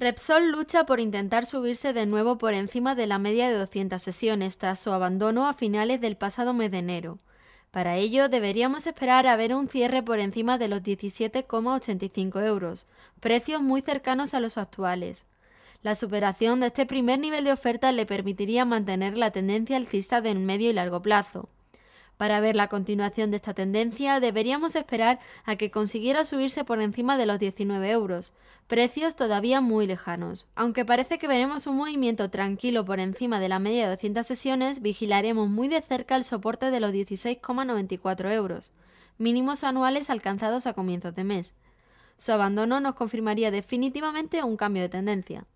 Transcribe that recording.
Repsol lucha por intentar subirse de nuevo por encima de la media de 200 sesiones tras su abandono a finales del pasado mes de enero. Para ello deberíamos esperar a ver un cierre por encima de los 17,85 euros, precios muy cercanos a los actuales. La superación de este primer nivel de oferta le permitiría mantener la tendencia alcista de medio y largo plazo. Para ver la continuación de esta tendencia deberíamos esperar a que consiguiera subirse por encima de los 19 euros, precios todavía muy lejanos. Aunque parece que veremos un movimiento tranquilo por encima de la media de 200 sesiones, vigilaremos muy de cerca el soporte de los 16,94 euros, mínimos anuales alcanzados a comienzos de mes. Su abandono nos confirmaría definitivamente un cambio de tendencia.